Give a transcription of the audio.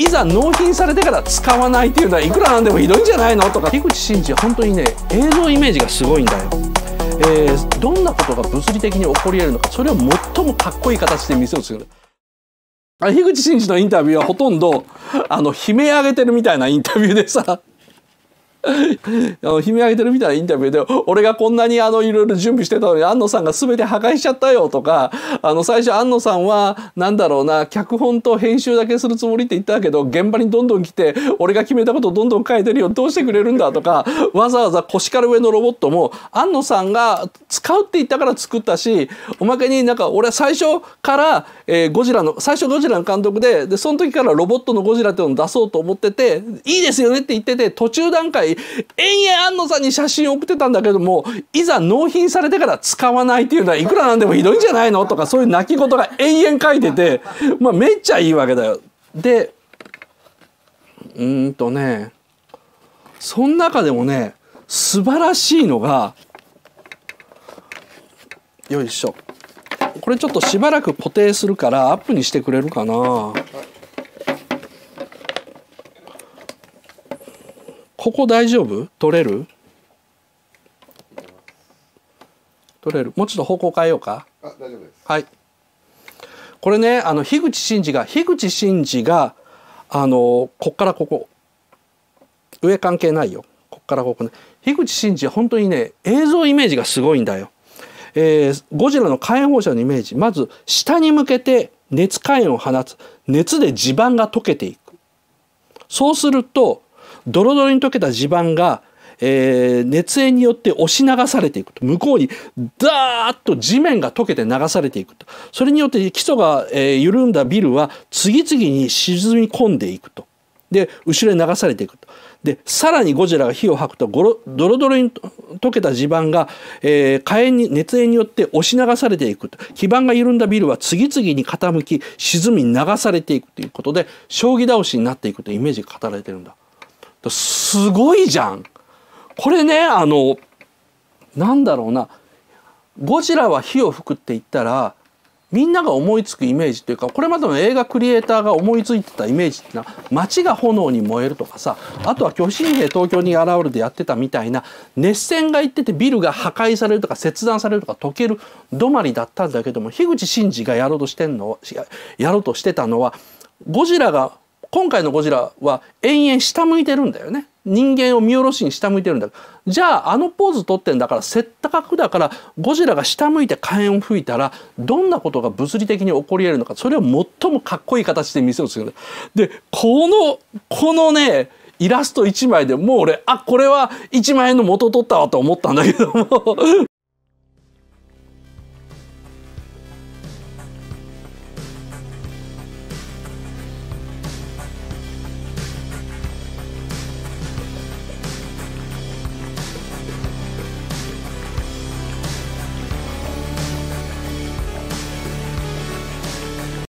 いざ納品されてから使わないっていうのはいくらなんでもひどいんじゃないのとか樋口真嗣本当にね映像イメージがすごいんだよ。えー、どんなことが物理的に起こり得るのかそれを最もかっこいい形で見せようとする。樋口真嗣のインタビューはほとんどあの悲鳴上げてるみたいなインタビューでさ あの悲鳴上げてるみたいなインタビューで俺がこんなにあのいろいろ準備してたのに安野さんが全て破壊しちゃったよとかあの最初安野さんは何だろうな脚本と編集だけするつもりって言ったけど現場にどんどん来て俺が決めたことどんどん変えてるよどうしてくれるんだとかわざわざ腰から上のロボットも安野さんが使うって言ったから作ったしおまけになんか俺は最初から、えゴジラの最初ゴジラの監督ででその時からロボットのゴジラっていうのを出そうと思ってていいですよねって言ってて途中段階延々安野さんに写真送ってたんだけどもいざ納品されてから使わないっていうのはいくらなんでもひどいんじゃないのとかそういう泣き言が延々書いてて、まあ、めっちゃいいわけだよ。でうんとねその中でもね素晴らしいのがよいしょこれちょっとしばらく固定するからアップにしてくれるかな。ここ大丈夫取れる取れるもうちょっと方向変えようかあ大丈夫ですはいこれねあの樋口真嗣が樋口真嗣があのこっからここ上関係ないよこっからここね樋口真嗣本当にね映像イメージがすごいんだよ、えー、ゴジラの火炎放射のイメージまず下に向けて熱火炎を放つ熱で地盤が溶けていくそうするとドロドロに溶けた地盤が、えー、熱炎によって押し流されていくと向こうにダーッと地面が溶けて流されていくとそれによって基礎が、えー、緩んだビルは次々に沈み込んでいくとで後ろに流されていくとでさらにゴジラが火を吐くとゴロドロドロに溶けた地盤が、えー、火炎に熱煙によって押し流されていくと基盤が緩んだビルは次々に傾き沈み流されていくということで将棋倒しになっていくというイメージが語られてるんだ。すごいじゃんこれねあのなんだろうなゴジラは火を吹くって言ったらみんなが思いつくイメージっていうかこれまでの映画クリエイターが思いついてたイメージってのは街が炎に燃えるとかさあとは巨神兵東京に現れてやってたみたいな熱戦がいっててビルが破壊されるとか切断されるとか溶ける止まりだったんだけども樋口真嗣がやろうとしてんのやろうとしてたのはゴジラが今回のゴジラは延々下向いてるんだよね人間を見下ろしに下向いてるんだじゃああのポーズ撮ってんだからせったかくだからゴジラが下向いて火炎を吹いたらどんなことが物理的に起こり得るのかそれを最もかっこいい形で見せようとするでこのこのねイラスト1枚でもう俺あこれは1万円の元取ったわと思ったんだけども